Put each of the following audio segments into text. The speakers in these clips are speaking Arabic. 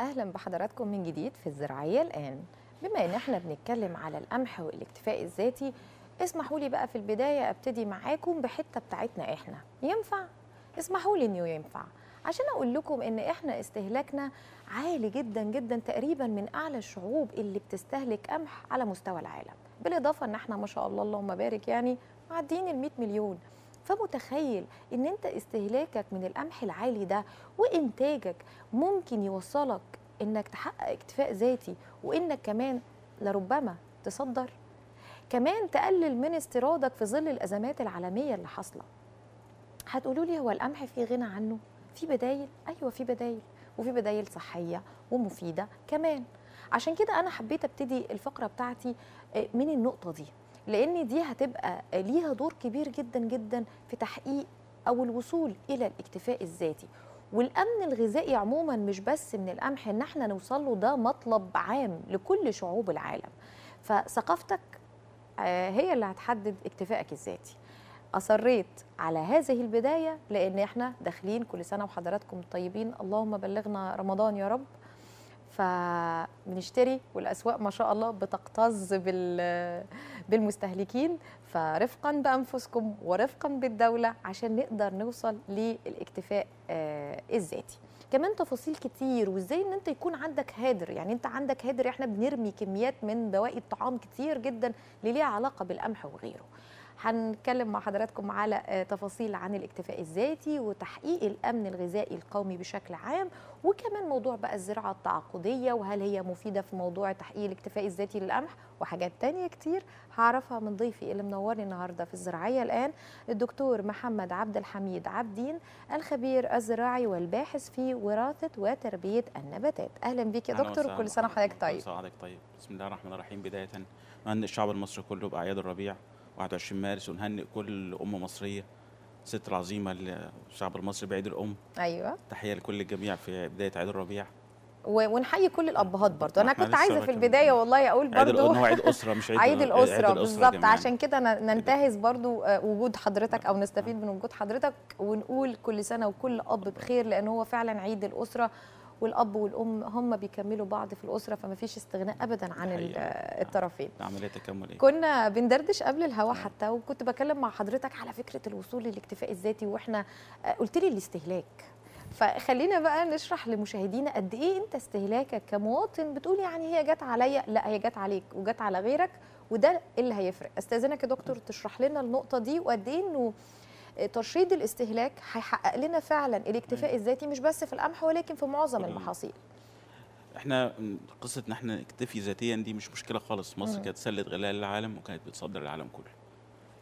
اهلا بحضراتكم من جديد في الزراعيه الان بما ان احنا بنتكلم على القمح والاكتفاء الذاتي اسمحوا لي بقى في البدايه ابتدي معاكم بحته بتاعتنا احنا ينفع اسمحوا لي انه ينفع عشان اقول لكم ان احنا استهلاكنا عالي جدا جدا تقريبا من اعلى الشعوب اللي بتستهلك قمح على مستوى العالم بالاضافه ان احنا ما شاء الله اللهم بارك يعني معديين ال 100 مليون فمتخيل ان انت استهلاكك من القمح العالي ده وانتاجك ممكن يوصلك انك تحقق اكتفاء ذاتي وانك كمان لربما تصدر كمان تقلل من استيرادك في ظل الازمات العالميه اللي حاصله هتقولوا لي هو القمح في غنى عنه في بدايل ايوه في بدايل وفي بدايل صحيه ومفيده كمان عشان كده انا حبيت ابتدي الفقره بتاعتي آه، من النقطه دي لان دي هتبقى ليها دور كبير جدا جدا في تحقيق او الوصول الى الاكتفاء الذاتي والامن الغذائي عموما مش بس من القمح ان احنا نوصل له ده مطلب عام لكل شعوب العالم فثقافتك آه، هي اللي هتحدد اكتفائك الذاتي اصريت على هذه البدايه لان احنا داخلين كل سنه وحضراتكم طيبين اللهم بلغنا رمضان يا رب فبنشتري والاسواق ما شاء الله بتكتظ بالمستهلكين فرفقا بانفسكم ورفقا بالدوله عشان نقدر نوصل للاكتفاء آه، الذاتي كمان تفاصيل كتير وازاي ان انت يكون عندك هادر يعني انت عندك هادر احنا بنرمي كميات من بواقي الطعام كتير جدا اللي ليها علاقه بالقمح وغيره هنتكلم مع حضراتكم على آه، تفاصيل عن الاكتفاء الذاتي وتحقيق الامن الغذائي القومي بشكل عام وكمان موضوع بقى الزراعه التعاقديه وهل هي مفيده في موضوع تحقيق الاكتفاء الذاتي للقمح وحاجات تانية كتير هعرفها من ضيفي اللي منورني النهارده في الزراعيه الان الدكتور محمد عبد الحميد عبدين الخبير الزراعي والباحث في وراثه وتربيه النباتات اهلا بيك يا دكتور كل سنه وحضرتك طيب كل سنه وحضرتك طيب بسم الله الرحمن الرحيم بدايه من الشعب المصري كله باعياد الربيع 21 مارس ونهنئ كل أم مصرية ست العظيمة الشعب المصري بعيد الأم أيوة تحية لكل الجميع في بداية عيد الربيع ونحيي كل الابهات برضو انا كنت عايزه في البدايه والله اقول برضو عيد هو عيد اسره مش عيد عيد الاسره بالظبط عشان كده ننتهز برضو آه، وجود حضرتك او نستفيد من وجود حضرتك ونقول كل سنه وكل اب بخير لان هو فعلا عيد الاسره والاب والام هم بيكملوا بعض في الاسره فما فيش استغناء ابدا عن الطرفين نعم، عمليه تكمل إيه؟ كنا بندردش قبل الهوا نعم. حتى وكنت بكلم مع حضرتك على فكره الوصول للاكتفاء الذاتي واحنا آه، قلت لي الاستهلاك فخلينا بقى نشرح لمشاهدينا قد ايه انت استهلاكك كمواطن بتقول يعني هي جت عليا لا هي جت عليك وجت على غيرك وده اللي هيفرق استاذنك يا دكتور تشرح لنا النقطه دي وقد ايه انه ترشيد الاستهلاك هيحقق لنا فعلا الاكتفاء أيوة. الذاتي مش بس في القمح ولكن في معظم المحاصيل احنا قصه ان احنا نكتفي ذاتيا دي مش مشكله خالص مصر كانت سله غلال العالم وكانت بتصدر العالم كله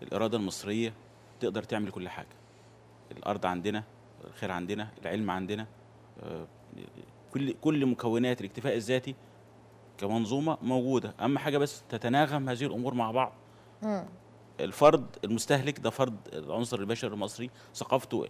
الاراده المصريه تقدر تعمل كل حاجه الارض عندنا الخير عندنا العلم عندنا آه، كل كل مكونات الاكتفاء الذاتي كمنظومه موجوده اهم حاجه بس تتناغم هذه الامور مع بعض الفرد المستهلك ده فرد العنصر البشري المصري ثقافته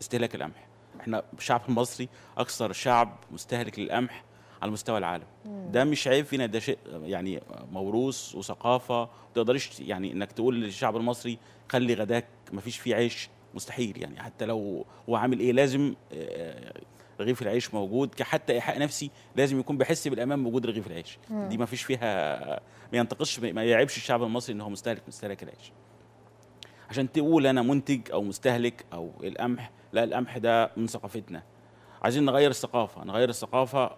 استهلاك القمح احنا الشعب المصري اكثر شعب مستهلك للقمح على مستوى العالم مم. ده مش عيب فينا ده شيء يعني موروث وثقافه ما تقدرش يعني انك تقول للشعب المصري خلي غداك ما فيش فيه عيش مستحيل يعني حتى لو هو عامل ايه لازم آه، رغيف العيش موجود كحتى ايحاء نفسي لازم يكون بيحس بالامان بوجود رغيف العيش مم. دي ما فيش فيها ما ينتقش ما يعيبش الشعب المصري ان هو مستهلك مستهلك العيش عشان تقول انا منتج او مستهلك او القمح لا القمح ده من ثقافتنا عايزين نغير الثقافه نغير الثقافه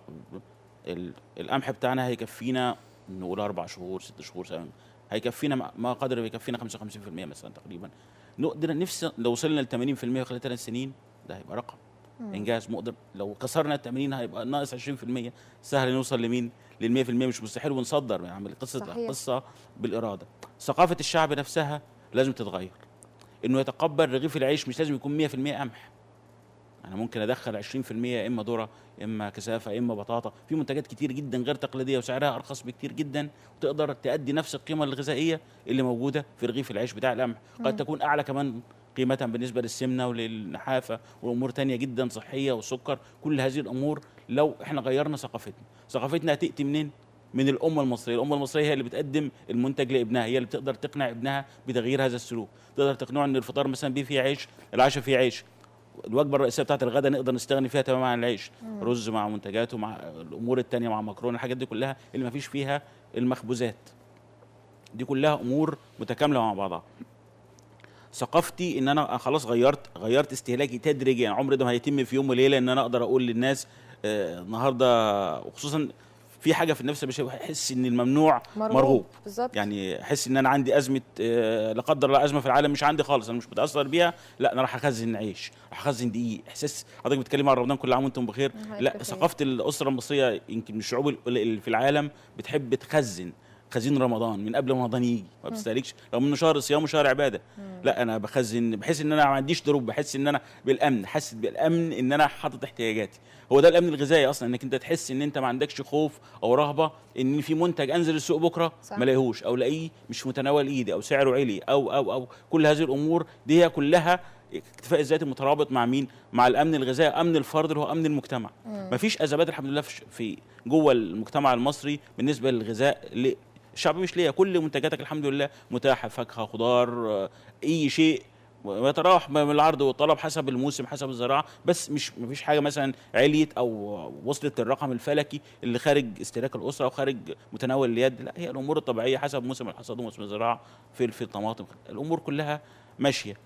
القمح بتاعنا هيكفينا نقول اربع شهور ست شهور سنة. هيكفينا ما قدر بيكفينا 55% مثلا تقريبا نقدر نفسي لو وصلنا ل 80% خلال ثلاث سنين ده هيبقى رقم انجاز مقدر لو كسرنا التمرين هيبقى ناقص 20% سهل نوصل لمين لل 100% مش مستحيل ونصدر يعني قصه صحيح. قصه بالاراده ثقافه الشعب نفسها لازم تتغير انه يتقبل رغيف العيش مش لازم يكون 100% قمح انا ممكن ادخل 20% يا اما ذره اما كثافه يا اما بطاطا في منتجات كتير جدا غير تقليديه وسعرها ارخص بكتير جدا وتقدر تادي نفس القيمه الغذائيه اللي موجوده في رغيف العيش بتاع القمح قد تكون اعلى كمان قيمه بالنسبه للسمنه وللنحافه وامور تانية جدا صحيه والسكر كل هذه الامور لو احنا غيرنا ثقافتنا ثقافتنا هتاتي منين من الامه المصريه الامه المصريه هي اللي بتقدم المنتج لابنها هي اللي بتقدر تقنع ابنها بتغيير هذا السلوك تقدر تقنعه ان الفطار مثلا بيه فيه عيش العشاء فيه عيش الوجبه الرئيسيه بتاعت الغداء نقدر نستغني فيها تماما عن العيش مم. رز مع منتجاته مع الامور الثانيه مع مكرونه الحاجات دي كلها اللي ما فيش فيها المخبوزات دي كلها امور متكامله مع بعضها ثقافتي ان انا خلاص غيرت غيرت استهلاكي تدريجيا يعني عمر ده ما هيتم في يوم وليله ان انا اقدر اقول للناس آه النهارده وخصوصا في حاجه في النفس البشريه احس ان الممنوع مرغوب, مرغوب. بالظبط يعني احس ان انا عندي ازمه آه لا قدر الله ازمه في العالم مش عندي خالص انا مش متاثر بيها لا انا راح اخزن عيش راح اخزن دقيق احساس حضرتك بتتكلم عن رمضان كل عام وانتم بخير لا ثقافه الاسره المصريه يمكن من الشعوب في العالم بتحب تخزن خزين رمضان من قبل رمضان يجي ما بستهلكش رغم انه شهر صيام وشهر عباده لا انا بخزن بحس ان انا ما عنديش دروب بحس ان انا بالامن حاسس بالامن ان انا حاطط احتياجاتي هو ده الامن الغذائي اصلا انك انت تحس ان انت ما عندكش خوف او رهبه ان في منتج انزل السوق بكره ما الاقيهوش او الاقيه مش متناول ايدي او سعره علي او او او كل هذه الامور دي كلها اكتفاء الذاتي مترابط مع مين؟ مع الامن الغذائي، امن الفرد اللي هو امن المجتمع. مم. مفيش ازمات الحمد لله في جوه المجتمع المصري بالنسبه للغذاء الشعبيه مش ليا كل منتجاتك الحمد لله متاحه فاكهه خضار آه، اي شيء يتراوح بين العرض والطلب حسب الموسم حسب الزراعه بس مش مفيش حاجه مثلا عليت او وصلت الرقم الفلكي اللي خارج استهلاك الاسره وخارج متناول اليد لا هي الامور الطبيعيه حسب موسم الحصاد وموسم الزراعه فلفل طماطم الامور كلها ماشيه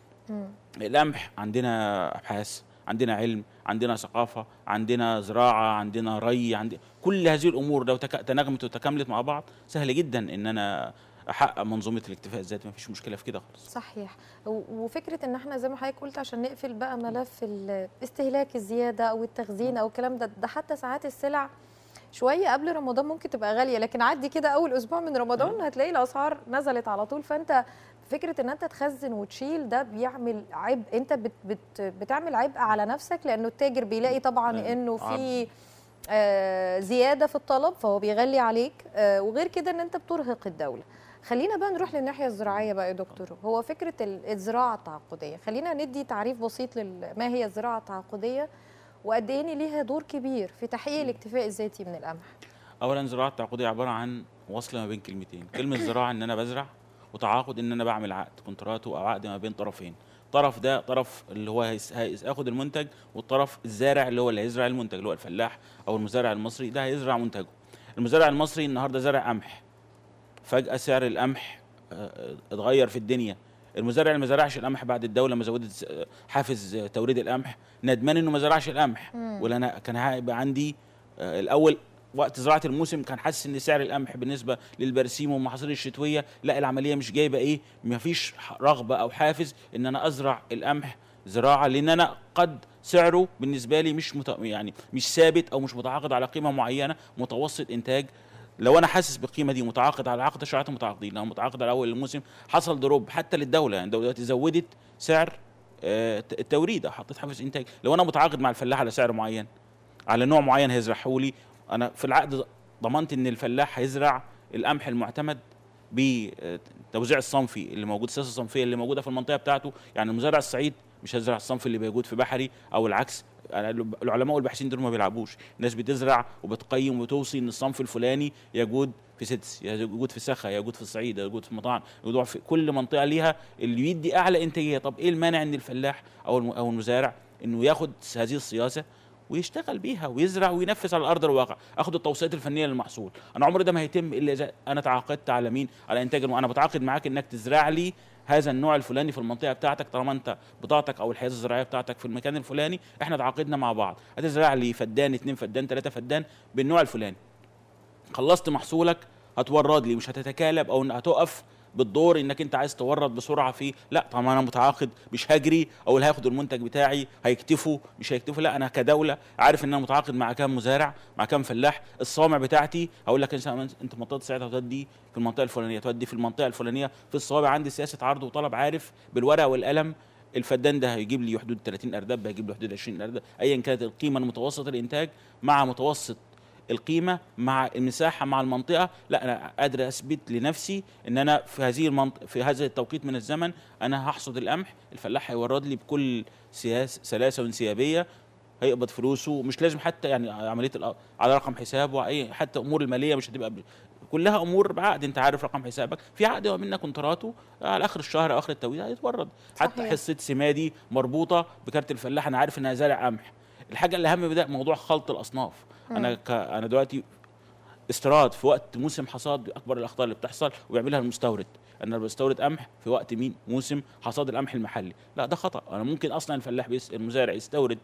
القمح عندنا ابحاث عندنا علم عندنا ثقافة عندنا زراعة عندنا ري عند كل هذه الأمور لو تناغمت وتكاملت مع بعض سهل جدا إن أنا احقق منظومه الاكتفاء الذاتي ما فيش مشكله في كده خالص صحيح وفكره ان احنا زي ما حضرتك قلت عشان نقفل بقى ملف الاستهلاك الزياده او التخزين نعم. او الكلام ده ده حتى ساعات السلع شويه قبل رمضان ممكن تبقى غاليه لكن عدي كده اول اسبوع من رمضان هتلاقي الاسعار نزلت على طول فانت فكره ان انت تخزن وتشيل ده بيعمل عبء انت بت بت بتعمل عبء على نفسك لانه التاجر بيلاقي طبعا انه في آه زياده في الطلب فهو بيغلي عليك آه وغير كده ان انت بترهق الدوله خلينا بقى نروح للناحيه الزراعيه بقى يا دكتور هو فكره الزراعه التعاقديه خلينا ندي تعريف بسيط ما هي الزراعه التعاقديه وقد ايه ليها دور كبير في تحقيق الاكتفاء الذاتي من القمح؟ اولا زراعه التعاقديه عباره عن وصل ما بين كلمتين، كلمه زراعه ان انا بزرع وتعاقد ان انا بعمل عقد كونترات او عقد ما بين طرفين، طرف ده طرف اللي هو هياخد المنتج والطرف الزارع اللي هو اللي هيزرع المنتج اللي هو الفلاح او المزارع المصري ده هيزرع منتجه. المزارع المصري النهارده زارع قمح فجاه سعر القمح آه، آه، اتغير في الدنيا المزارع اللي ما زرعش القمح بعد الدوله ما زودت حافز توريد القمح ندمان انه ما زرعش القمح ولا انا كان هيبقى عندي آه، الاول وقت زراعه الموسم كان حاسس ان سعر القمح بالنسبه للبرسيم والمحاصيل الشتويه لا العمليه مش جايبه ايه ما فيش رغبه او حافز ان انا ازرع القمح زراعه لان انا قد سعره بالنسبه لي مش مت... يعني مش ثابت او مش متعاقد على قيمه معينه متوسط انتاج لو انا حاسس بالقيمه دي متعاقد على عقد شرعت متعاقدين لو متعاقد على اول الموسم حصل دروب حتى للدوله يعني الدوله دلوقتي زودت سعر آه، التوريده آه، حطيت حافز انتاج لو انا متعاقد مع الفلاح على سعر معين على نوع معين هيزرعه لي انا في العقد ضمنت ان الفلاح هيزرع القمح المعتمد بتوزيع آه، الصنفي اللي موجود السياسه الصنفيه اللي موجوده في المنطقه بتاعته يعني المزارع الصعيد مش هيزرع الصنف اللي موجود في بحري او العكس يعني العلماء والباحثين دول ما بيلعبوش الناس بتزرع وبتقيم وتوصي ان الصنف الفلاني يجود في سدس يجود في سخا يجود في الصعيد يجود في مطاعم يجود في كل منطقه ليها اللي يدي اعلى انتاجيه طب ايه المانع ان الفلاح او او المزارع انه ياخد هذه السياسه ويشتغل بيها ويزرع وينفذ على ارض الواقع اخد التوصيات الفنيه للمحصول انا عمري ده ما هيتم الا اذا انا تعاقدت على مين على انتاج انا بتعاقد معاك انك تزرع لي هذا النوع الفلاني في المنطقه بتاعتك طالما انت بضاعتك او الحيازه الزراعيه بتاعتك في المكان الفلاني احنا تعاقدنا مع بعض هتزرع لي فدان اثنين فدان ثلاثه فدان بالنوع الفلاني خلصت محصولك هتورد لي مش هتتكالب او هتقف بالدور انك انت عايز تورط بسرعه فيه لا طبعا انا متعاقد مش هجري او اللي هياخد المنتج بتاعي هيكتفوا مش هيكتفوا لا انا كدوله عارف ان انا متعاقد مع كام مزارع مع كام فلاح الصوامع بتاعتي هقول لك انت منطقه ساعتها تودي في المنطقه الفلانيه تودي في المنطقه الفلانيه في الصوامع عندي سياسه عرض وطلب عارف بالورقه والقلم الفدان ده هيجيب لي حدود 30 ارداب هيجيب لي حدود 20 ارداب ايا كانت القيمه المتوسطه الانتاج مع متوسط القيمه مع المساحه مع المنطقه لا انا قادر اثبت لنفسي ان انا في هذه المنطقه في هذا التوقيت من الزمن انا هحصد القمح الفلاح هيورد لي بكل سياس سلاسه وانسيابيه هيقبض فلوسه مش لازم حتى يعني عمليه على رقم حسابه اي حتى امور الماليه مش هتبقى كلها امور بعقد انت عارف رقم حسابك في عقد ومنك كونتراته على اخر الشهر او اخر التوقيت هيتورد حتى حصه سمادي مربوطه بكارت الفلاح انا عارف انها زارع قمح الحاجه الاهم بدا موضوع خلط الاصناف مم. انا ك... انا دلوقتي استيراد في وقت موسم حصاد اكبر الاخطاء اللي بتحصل وبيعملها المستورد انا بستورد قمح في وقت مين موسم حصاد القمح المحلي لا ده خطا انا ممكن اصلا الفلاح بيس المزارع يستورد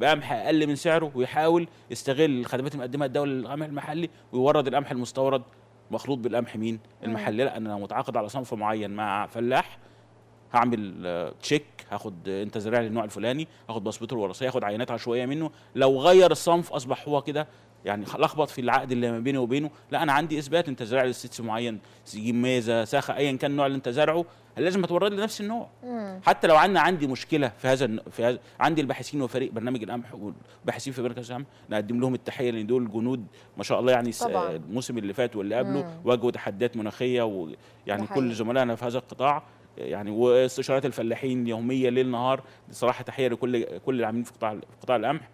بقمح اقل من سعره ويحاول يستغل الخدمات المقدمه الدوله للقمح المحلي ويورد القمح المستورد مخلوط بالقمح مين المحلي لا انا متعاقد على صنف معين مع فلاح هعمل تشيك آه، هاخد آه، انت لي النوع الفلاني هاخد بصمته الوراثيه هاخد عينات عشوائيه منه لو غير الصنف اصبح هو كده يعني لخبط في العقد اللي ما بيني وبينه لا انا عندي اثبات انت زارع ستس معين سجين ميزه ساخه ايا كان النوع اللي انت زارعه لازم اتورد لي نفس النوع مم. حتى لو عندنا عندي مشكله في هذا في هذا عندي الباحثين وفريق برنامج القمح والباحثين في مركز القمح نقدم لهم التحيه لان دول جنود ما شاء الله يعني طبعا. الموسم اللي فات واللي قبله واجهوا تحديات مناخيه ويعني كل زملائنا في هذا القطاع يعني واستشارات الفلاحين يوميه ليل نهار بصراحه تحيه لكل كل العاملين في قطاع في قطاع القمح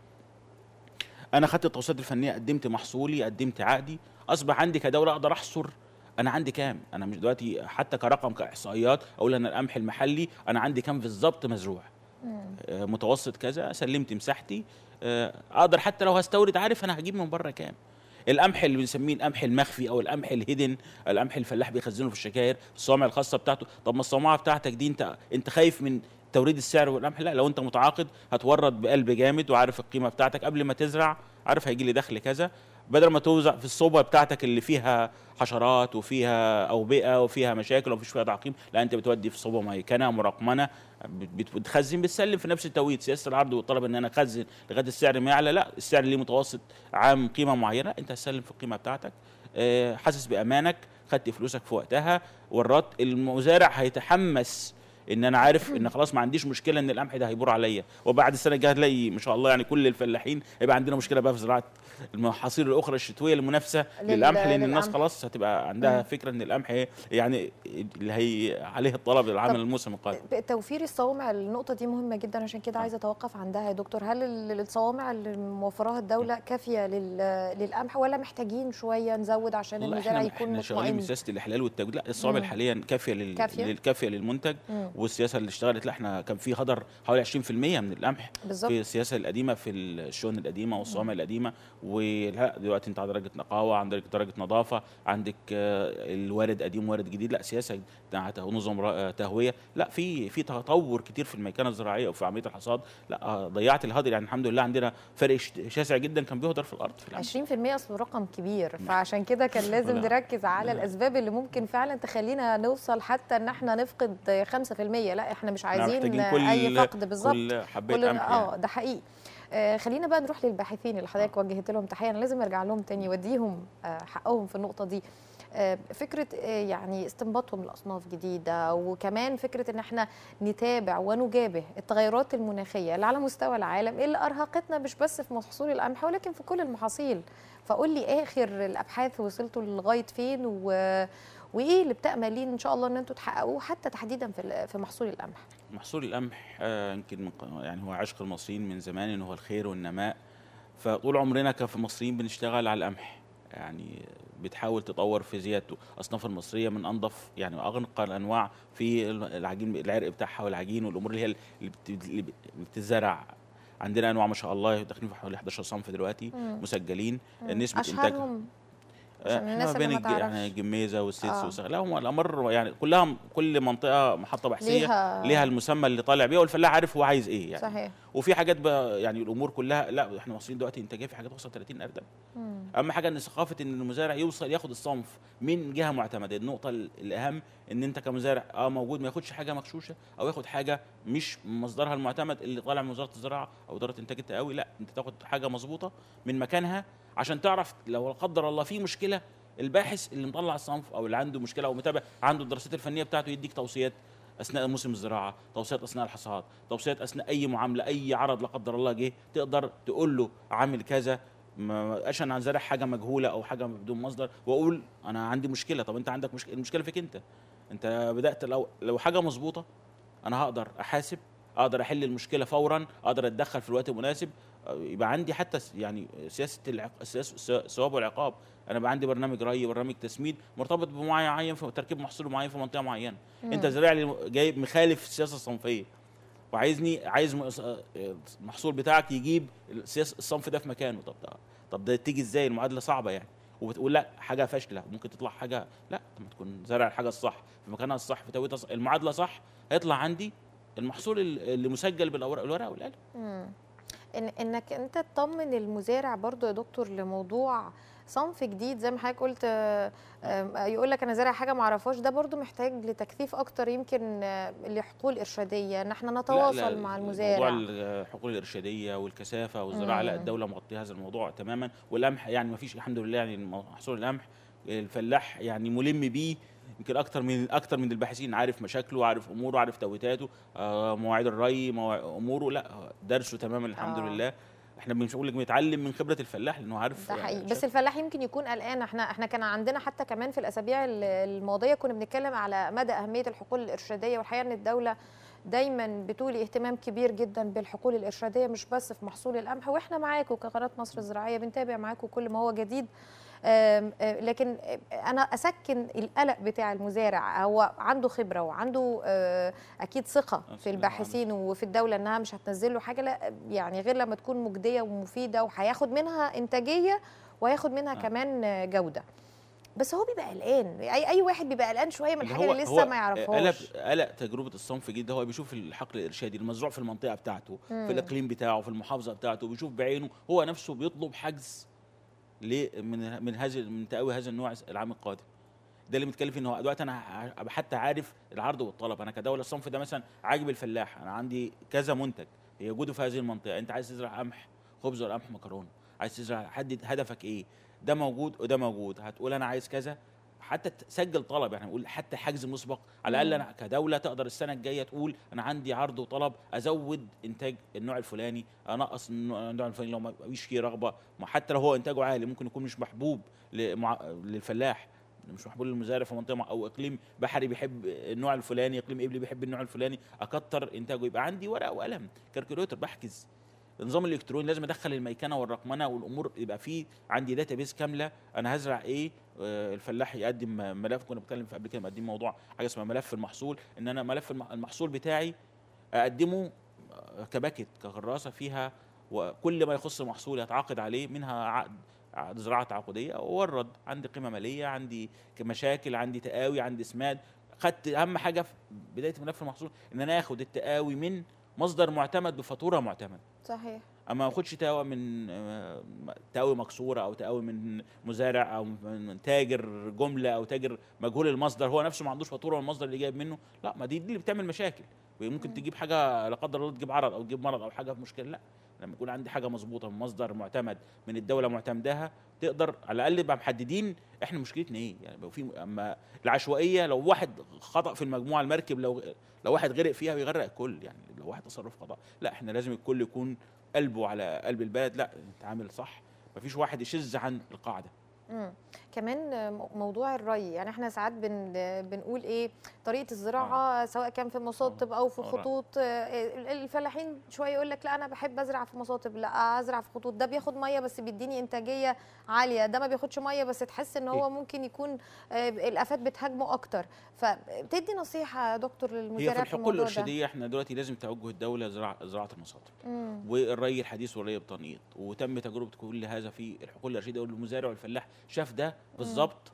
انا خدت التوصيات الفنيه قدمت محصولي قدمت عقدي اصبح عندي كدوله اقدر احصر انا عندي كام انا مش دلوقتي حتى كرقم كاحصائيات اقول انا القمح المحلي انا عندي كام بالظبط مزروع آه، متوسط كذا سلمت مساحتي آه، اقدر حتى لو هستورد عارف انا هجيب من بره كام القمح اللي بنسميه القمح المخفي او القمح الهيدن القمح الفلاح بيخزنه في الشكاير الصوامع الخاصه بتاعته طب ما الصومعه بتاعتك دي انت انت خايف من توريد السعر والقمح لا لو انت متعاقد هتورد بقلب جامد وعارف القيمه بتاعتك قبل ما تزرع عارف هيجي لي دخل كذا بدل ما توزع في الصوبه بتاعتك اللي فيها حشرات وفيها اوبئه وفيها مشاكل ومفيش فيها تعقيم لا انت بتودي في صوبه ميكنه مرقمنه بتخزن بتسلم في نفس التوقيت سياسه العرض والطلب ان انا اخزن لغايه السعر ما يعلى لا السعر ليه متوسط عام قيمه معينه انت هتسلم في القيمه بتاعتك آه، حاسس بامانك خدت فلوسك في وقتها ورات المزارع هيتحمس ان انا عارف ان خلاص ما عنديش مشكله ان القمح ده هيبور عليا وبعد السنه الجايه هتلاقي ان شاء الله يعني كل الفلاحين هيبقى عندنا مشكله بقى في زراعه المحاصيل الاخرى الشتويه المنافسه للقمح لان الناس خلاص هتبقى عندها فكره ان القمح إيه، يعني اللي هي عليه الطلب العام الموسم القادم توفير الصوامع النقطه دي مهمه جدا عشان كده عايزه اتوقف عندها يا دكتور هل الصوامع اللي موفراها الدوله كافيه للقمح ولا محتاجين شويه نزود عشان الميزان يكون مطمئن احنا شغالين بسياسه الاحلال والتجويد لا الصوامع حاليا كافيه لل... كافيه للكافيه للمنتج مم. والسياسه اللي اشتغلت لا احنا كان في هدر حوالي 20% من القمح بالزبط. في السياسه القديمه في الشؤون القديمه والصوامع القديمه ولا دلوقتي انت عندك درجه نقاوه عندك درجه نظافه عندك آه، الوارد قديم وارد جديد لا سياسه نظم آه، تهويه لا في في تطور كتير في الميكانه الزراعيه وفي عمليه الحصاد لا آه، ضيعت الهدر يعني الحمد لله عندنا فرق شاسع جدا كان بيهدر في الارض في 20% اصل رقم كبير نعم. فعشان كده كان لازم نركز على نعم. الاسباب اللي ممكن فعلا تخلينا نوصل حتى ان احنا نفقد 5% لا احنا مش نعم، عايزين اي فقد بالظبط كل حبيت يعني. كل اه ده حقيقي آه خلينا بقى نروح للباحثين اللي حضرتك آه. وجهت لهم تحيه انا لازم ارجع لهم تاني واديهم آه حقهم في النقطه دي آه، فكره آه، يعني استنباطهم لاصناف جديده وكمان فكره ان احنا نتابع ونجابه التغيرات المناخيه اللي على مستوى العالم اللي ارهقتنا مش بس في محصول القمح ولكن في كل المحاصيل فقول لي اخر الابحاث وصلتوا لغايه فين و وايه اللي بتاملين ان شاء الله ان انتم تحققوه حتى تحديدا في في محصول القمح محصول القمح آه، يمكن آه يعني هو عشق المصريين من زمان ان هو الخير والنماء فطول عمرنا كمصريين بنشتغل على القمح يعني بتحاول تطور في زيادته الاصناف المصريه من انظف يعني اغنق الانواع في العجين العرق بتاعها والعجين والامور اللي هي اللي بتتزرع عندنا انواع ما شاء الله داخلين في حوالي 11 صنف دلوقتي مم. مسجلين نسبه انتاجهم عشان الناس اللي ما يعني الجميزه والسيتس آه. لا هم الامر يعني كلها كل منطقه محطه بحثيه ليها, ليها المسمى اللي طالع بيه والفلاح عارف هو عايز ايه يعني صحيح وفي حاجات بقى يعني الامور كلها لا احنا واصلين دلوقتي انتاجيه في حاجات وصلت 30 اردب اهم حاجه ان ثقافه ان المزارع يوصل ياخد الصنف من جهه معتمده النقطه الاهم ان انت كمزارع اه موجود ما ياخدش حاجه مغشوشه او ياخد حاجه مش مصدرها المعتمد اللي طالع من وزاره الزراعه او اداره انتاج التقاوي لا انت تاخد حاجه مظبوطه من مكانها عشان تعرف لو لا قدر الله في مشكله الباحث اللي مطلع الصنف او اللي عنده مشكله او متابع عنده الدراسات الفنيه بتاعته يديك توصيات اثناء موسم الزراعه، توصيات اثناء الحصاد، توصيات اثناء اي معامله، اي عرض لا قدر الله جه تقدر تقول له عامل كذا ما اشن عن زرع حاجه مجهوله او حاجه بدون مصدر واقول انا عندي مشكله طب انت عندك مشكله المشكله فيك انت انت بدات لو لو حاجه مظبوطه انا هقدر احاسب اقدر احل المشكله فورا اقدر اتدخل في الوقت المناسب يبقى عندي حتى يعني سياسه العق... سياسه الثواب والعقاب انا بقى عندي برنامج ري برنامج تسميد مرتبط بمعين في تركيب محصول معين في منطقه معينه انت زارع لي جايب مخالف السياسه الصنفيه وعايزني عايز المحصول آه، بتاعك يجيب الصنف ده في مكانه طب ده طب ده تيجي ازاي المعادله صعبه يعني وبتقول لا حاجه فاشله ممكن تطلع حاجه لا لما تكون زرع الحاجه الصح في مكانها الصح في توقيتها المعادله صح هيطلع عندي المحصول اللي مسجل بالاوراق الورق والقلم إن انك انت تطمن المزارع برضو يا دكتور لموضوع صنف جديد زي ما حضرتك قلت يقول لك انا زارع حاجه ما اعرفهاش ده برضو محتاج لتكثيف اكتر يمكن لحقول ارشاديه ان احنا نتواصل لا لا مع المزارع موضوع الحقول الارشاديه والكثافه والزراعه لا الدوله مغطيه هذا الموضوع تماما والقمح يعني ما فيش الحمد لله يعني محصول القمح الفلاح يعني ملم بيه يمكن اكتر من اكتر من الباحثين عارف مشاكله عارف اموره عارف توتاته آه، مواعيد الري مواعيد اموره لا درسه تماما الحمد آه. لله احنا مش بنقول لك متعلم من خبره الفلاح لانه عارف ده حقيقي يعني بس الفلاح يمكن يكون قلقان احنا احنا كان عندنا حتى كمان في الاسابيع الماضيه كنا بنتكلم على مدى اهميه الحقول الارشاديه والحقيقه ان الدوله دايما بتولي اهتمام كبير جدا بالحقول الارشاديه مش بس في محصول القمح واحنا معاكم كقناه مصر الزراعيه بنتابع معاكم كل ما هو جديد آه، لكن انا اسكن القلق بتاع المزارع هو عنده خبره وعنده آه، اكيد ثقه في الباحثين وفي الدوله انها مش هتنزل له حاجه لا يعني غير لما تكون مجديه ومفيده وهياخد منها انتاجيه وهياخد منها آه. كمان جوده بس هو بيبقى قلقان اي اي واحد بيبقى قلقان شويه من الحاجه اللي لسه ما يعرفهاش قلق قلق تجربه الصنف جدا هو بيشوف الحقل الارشادي المزروع في المنطقه بتاعته مم. في الاقليم بتاعه في المحافظه بتاعته بيشوف بعينه هو نفسه بيطلب حجز من من هذا من تقوي هذا النوع العام القادم ده اللي متكلم فيه ان هو دلوقتي انا حتى عارف العرض والطلب انا كدوله الصنف ده مثلا عاجب الفلاح انا عندي كذا منتج يوجد في هذه المنطقه انت عايز تزرع قمح خبز ولا قمح مكرونه عايز تزرع حدد هدفك ايه ده موجود وده موجود هتقول انا عايز كذا حتى تسجل طلب يعني نقول حتى حجز مسبق على الاقل انا كدوله تقدر السنه الجايه تقول انا عندي عرض وطلب ازود انتاج النوع الفلاني انقص النوع الفلاني لو ما فيش فيه رغبه ما حتى لو هو انتاجه عالي ممكن يكون مش محبوب للفلاح مش محبوب للمزارع في منطقه او اقليم بحري بيحب النوع الفلاني اقليم ابلي بيحب النوع الفلاني اكتر انتاجه يبقى عندي ورقه وقلم كالكوليتر بحجز النظام الالكتروني لازم ادخل الميكنه والرقمنه والامور يبقى في عندي داتا بيز كامله انا هزرع ايه آه، الفلاح يقدم ملف كنا بنتكلم في قبل كده مقدم موضوع حاجه اسمها ملف المحصول ان انا ملف المحصول بتاعي اقدمه آه، كباكت كغراسه فيها وكل ما يخص المحصول يتعاقد عليه منها عقد زراعه تعاقديه وورد عندي قيمه ماليه عندي مشاكل عندي تقاوي عندي اسماد خدت اهم حاجه في بدايه ملف المحصول ان انا اخد التقاوي من مصدر معتمد بفاتوره معتمد صحيح اما ما اخدش تاوى من تاوى مكسوره او تاوى من مزارع او من تاجر جمله او تاجر مجهول المصدر هو نفسه ما عندوش فاتوره والمصدر اللي جايب منه لا ما دي, دي اللي بتعمل مشاكل وممكن م. تجيب حاجه لا قدر الله تجيب عرض او تجيب مرض او حاجه في مشكله لا لما يكون عندي حاجه مظبوطه من مصدر معتمد من الدوله معتمداها تقدر على الاقل يبقى محددين احنا مشكلتنا ايه يعني لو في اما العشوائيه لو واحد خطا في المجموعه المركب لو لو واحد غرق فيها بيغرق الكل يعني لو واحد تصرف خطا لا احنا لازم الكل يكون قلبه على قلب البلد لا نتعامل صح مفيش واحد يشذ عن القاعده مم. كمان موضوع الري يعني احنا ساعات بن بنقول ايه طريقه الزراعه آه. سواء كان في مصاطب اه. او في اه. خطوط آه. الفلاحين شويه يقول لك لا انا بحب ازرع في مصاطب لا ازرع في خطوط ده بياخد ميه بس بيديني انتاجيه عاليه ده ما بياخدش ميه بس تحس ان هو إيه. ممكن يكون آه الافات بتهاجمه اكتر فبتدي نصيحه يا دكتور للمزارع هي في الحقول الارشاديه احنا دلوقتي لازم توجه الدوله زراعه زراعه المصاطب والري الحديث والري بتنقيط وتم تجربه كل هذا في الحقول الارشاديه والمزارع والفلاح شاف ده بالظبط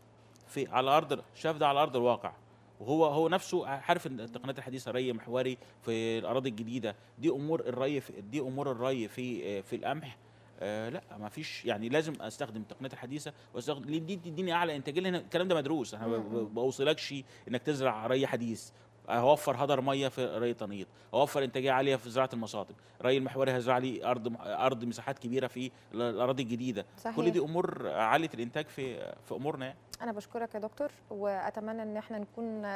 في على ارض شاف ده على ارض الواقع وهو هو نفسه عارف ان التقنيات الحديثه ري محوري في الاراضي الجديده دي امور الري في دي امور الري في آه، في القمح آه لا ما فيش يعني لازم استخدم التقنيات الحديثه واستخدم دي تديني اعلى انتاجيه لان الكلام ده مدروس انا ما بوصلكش انك تزرع ري حديث هوفر هدر ميه في ري تنقيط هوفر انتاجيه عاليه في زراعه المصاطب ري المحوري هيزرع لي ارض ارض مساحات كبيره في الاراضي الجديده صحيح. كل دي امور عاليه الانتاج في في امورنا يعني. انا بشكرك يا دكتور واتمنى ان احنا نكون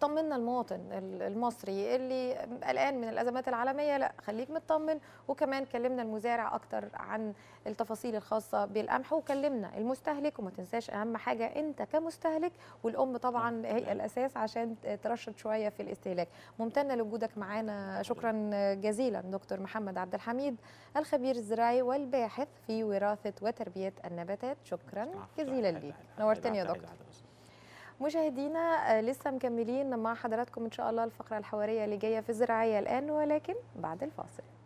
طمنا المواطن المصري اللي قلقان من الازمات العالميه لا خليك مطمن وكمان كلمنا المزارع اكتر عن التفاصيل الخاصه بالقمح وكلمنا المستهلك وما تنساش اهم حاجه انت كمستهلك والام طبعا نعم. هي الاساس عشان ترشد شويه في الاستهلاك ممتنه لوجودك معانا شكرا جزيلا دكتور محمد عبد الحميد الخبير الزراعي والباحث في وراثه وتربيه النباتات شكرا جزيلا ليك نورت فكرتني يا دكتور مشاهدينا آه، لسه مكملين مع حضراتكم ان شاء الله الفقره الحواريه اللي جايه في الزراعيه الان ولكن بعد الفاصل